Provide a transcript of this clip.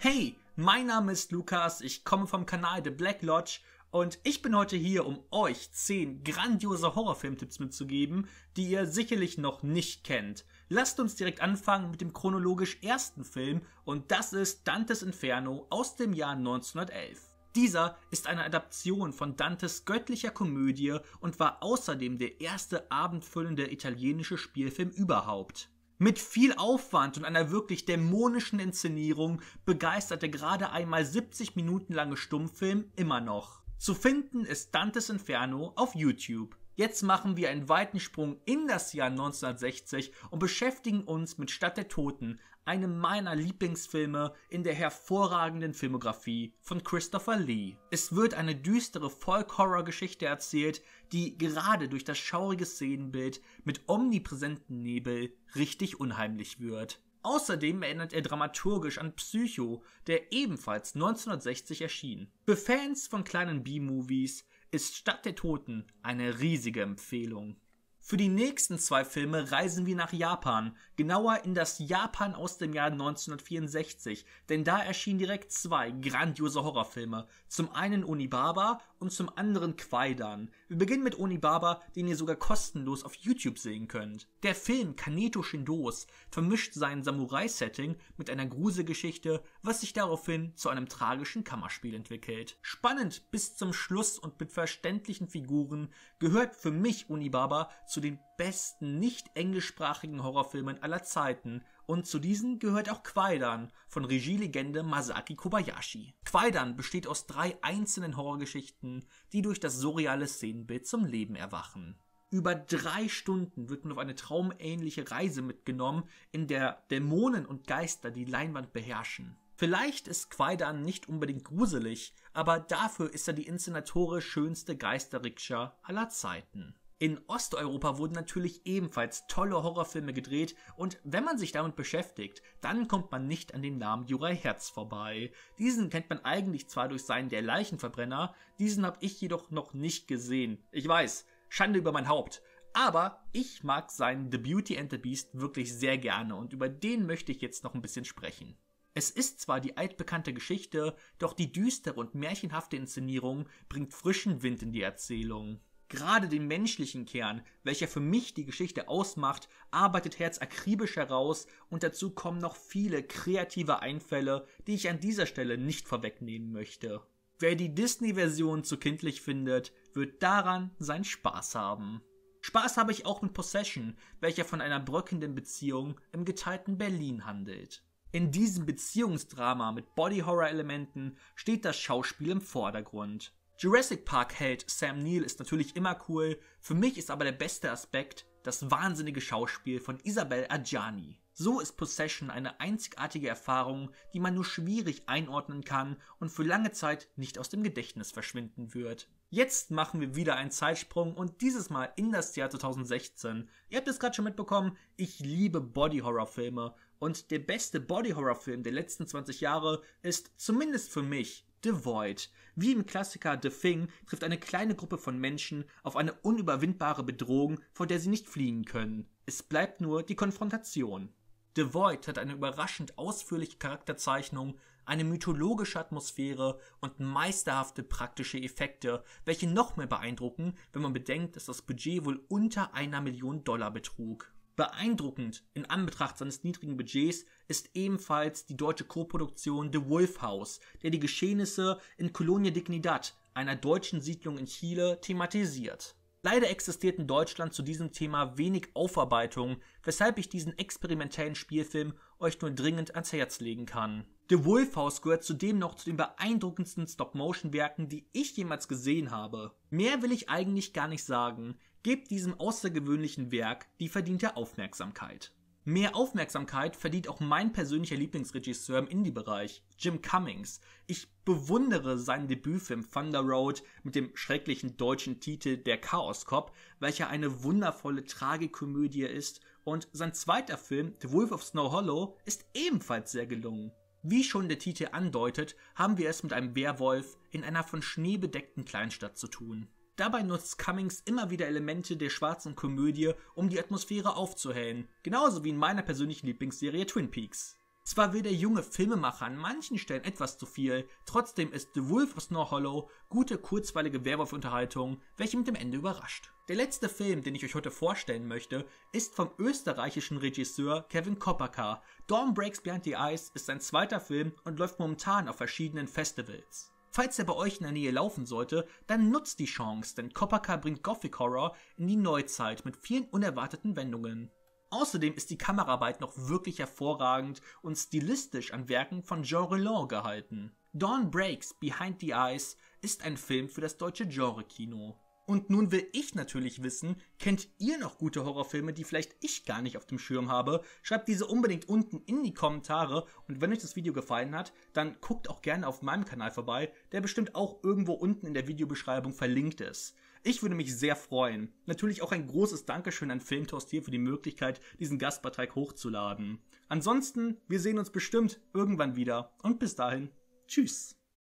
Hey, mein Name ist Lukas, ich komme vom Kanal The Black Lodge und ich bin heute hier, um euch 10 grandiose Horrorfilmtipps mitzugeben, die ihr sicherlich noch nicht kennt. Lasst uns direkt anfangen mit dem chronologisch ersten Film und das ist Dantes Inferno aus dem Jahr 1911. Dieser ist eine Adaption von Dantes göttlicher Komödie und war außerdem der erste abendfüllende italienische Spielfilm überhaupt. Mit viel Aufwand und einer wirklich dämonischen Inszenierung begeistert der gerade einmal 70 Minuten lange Stummfilm immer noch. Zu finden ist Dantes Inferno auf YouTube Jetzt machen wir einen weiten Sprung in das Jahr 1960 und beschäftigen uns mit Stadt der Toten, einem meiner Lieblingsfilme in der hervorragenden Filmografie von Christopher Lee. Es wird eine düstere Folk-Horror-Geschichte erzählt, die gerade durch das schaurige Szenenbild mit omnipräsentem Nebel richtig unheimlich wird. Außerdem erinnert er dramaturgisch an Psycho, der ebenfalls 1960 erschien. Für Fans von kleinen B-Movies ist Stadt der Toten eine riesige Empfehlung. Für die nächsten zwei Filme reisen wir nach Japan, genauer in das Japan aus dem Jahr 1964, denn da erschienen direkt zwei grandiose Horrorfilme, zum einen Unibaba und zum anderen Quaidan. Wir beginnen mit Unibaba, den ihr sogar kostenlos auf YouTube sehen könnt. Der Film Kaneto Shindos vermischt sein Samurai-Setting mit einer Gruselgeschichte, was sich daraufhin zu einem tragischen Kammerspiel entwickelt. Spannend bis zum Schluss und mit verständlichen Figuren gehört für mich Unibaba zu zu den besten nicht englischsprachigen Horrorfilmen aller Zeiten und zu diesen gehört auch Quaidan von Regielegende Masaki Kobayashi. Quaidan besteht aus drei einzelnen Horrorgeschichten, die durch das surreale Szenenbild zum Leben erwachen. Über drei Stunden wird man auf eine traumähnliche Reise mitgenommen, in der Dämonen und Geister die Leinwand beherrschen. Vielleicht ist Quaidan nicht unbedingt gruselig, aber dafür ist er die inszenatorisch schönste Geisterrikscha aller Zeiten. In Osteuropa wurden natürlich ebenfalls tolle Horrorfilme gedreht und wenn man sich damit beschäftigt, dann kommt man nicht an den Namen Juraj Herz vorbei. Diesen kennt man eigentlich zwar durch seinen Der Leichenverbrenner, diesen habe ich jedoch noch nicht gesehen. Ich weiß, Schande über mein Haupt. Aber ich mag seinen The Beauty and the Beast wirklich sehr gerne und über den möchte ich jetzt noch ein bisschen sprechen. Es ist zwar die altbekannte Geschichte, doch die düstere und märchenhafte Inszenierung bringt frischen Wind in die Erzählung. Gerade den menschlichen Kern, welcher für mich die Geschichte ausmacht, arbeitet Herz akribisch heraus und dazu kommen noch viele kreative Einfälle, die ich an dieser Stelle nicht vorwegnehmen möchte. Wer die Disney-Version zu kindlich findet, wird daran seinen Spaß haben. Spaß habe ich auch mit Possession, welcher von einer bröckenden Beziehung im geteilten Berlin handelt. In diesem Beziehungsdrama mit Body-Horror-Elementen steht das Schauspiel im Vordergrund. Jurassic Park-Held Sam Neill ist natürlich immer cool, für mich ist aber der beste Aspekt das wahnsinnige Schauspiel von Isabel Adjani. So ist Possession eine einzigartige Erfahrung, die man nur schwierig einordnen kann und für lange Zeit nicht aus dem Gedächtnis verschwinden wird. Jetzt machen wir wieder einen Zeitsprung und dieses Mal in das Jahr 2016. Ihr habt es gerade schon mitbekommen, ich liebe Body-Horror-Filme und der beste Body-Horror-Film der letzten 20 Jahre ist zumindest für mich The Void. Wie im Klassiker The Thing trifft eine kleine Gruppe von Menschen auf eine unüberwindbare Bedrohung, vor der sie nicht fliehen können. Es bleibt nur die Konfrontation. The Void hat eine überraschend ausführliche Charakterzeichnung, eine mythologische Atmosphäre und meisterhafte praktische Effekte, welche noch mehr beeindrucken, wenn man bedenkt, dass das Budget wohl unter einer Million Dollar betrug. Beeindruckend in Anbetracht seines niedrigen Budgets ist ebenfalls die deutsche Koproduktion The Wolf House, der die Geschehnisse in Colonia Dignidad, einer deutschen Siedlung in Chile, thematisiert. Leider existiert in Deutschland zu diesem Thema wenig Aufarbeitung, weshalb ich diesen experimentellen Spielfilm euch nur dringend ans Herz legen kann. The Wolf House gehört zudem noch zu den beeindruckendsten Stop-Motion-Werken, die ich jemals gesehen habe. Mehr will ich eigentlich gar nicht sagen, Gebt diesem außergewöhnlichen Werk die verdiente Aufmerksamkeit. Mehr Aufmerksamkeit verdient auch mein persönlicher Lieblingsregisseur im Indie-Bereich, Jim Cummings. Ich bewundere seinen Debütfilm Thunder Road mit dem schrecklichen deutschen Titel Der Chaos Cop, welcher eine wundervolle Tragikomödie ist, und sein zweiter Film The Wolf of Snow Hollow ist ebenfalls sehr gelungen. Wie schon der Titel andeutet, haben wir es mit einem Werwolf in einer von Schnee bedeckten Kleinstadt zu tun. Dabei nutzt Cummings immer wieder Elemente der schwarzen Komödie, um die Atmosphäre aufzuhellen, genauso wie in meiner persönlichen Lieblingsserie Twin Peaks. Zwar will der junge Filmemacher an manchen Stellen etwas zu viel, trotzdem ist The Wolf of Snow Hollow gute, kurzweilige Werwolf-Unterhaltung, welche mit dem Ende überrascht. Der letzte Film, den ich euch heute vorstellen möchte, ist vom österreichischen Regisseur Kevin Kopaka. Dawn Breaks Behind the Ice ist sein zweiter Film und läuft momentan auf verschiedenen Festivals. Falls er bei euch in der Nähe laufen sollte, dann nutzt die Chance, denn Kopaka bringt Gothic Horror in die Neuzeit mit vielen unerwarteten Wendungen. Außerdem ist die Kameraarbeit noch wirklich hervorragend und stilistisch an Werken von Jean Rillon gehalten. Dawn Breaks Behind the Eyes ist ein Film für das deutsche Genrekino. Und nun will ich natürlich wissen, kennt ihr noch gute Horrorfilme, die vielleicht ich gar nicht auf dem Schirm habe? Schreibt diese unbedingt unten in die Kommentare. Und wenn euch das Video gefallen hat, dann guckt auch gerne auf meinem Kanal vorbei, der bestimmt auch irgendwo unten in der Videobeschreibung verlinkt ist. Ich würde mich sehr freuen. Natürlich auch ein großes Dankeschön an Filmtoast hier für die Möglichkeit, diesen Gastbeitrag hochzuladen. Ansonsten, wir sehen uns bestimmt irgendwann wieder und bis dahin, tschüss.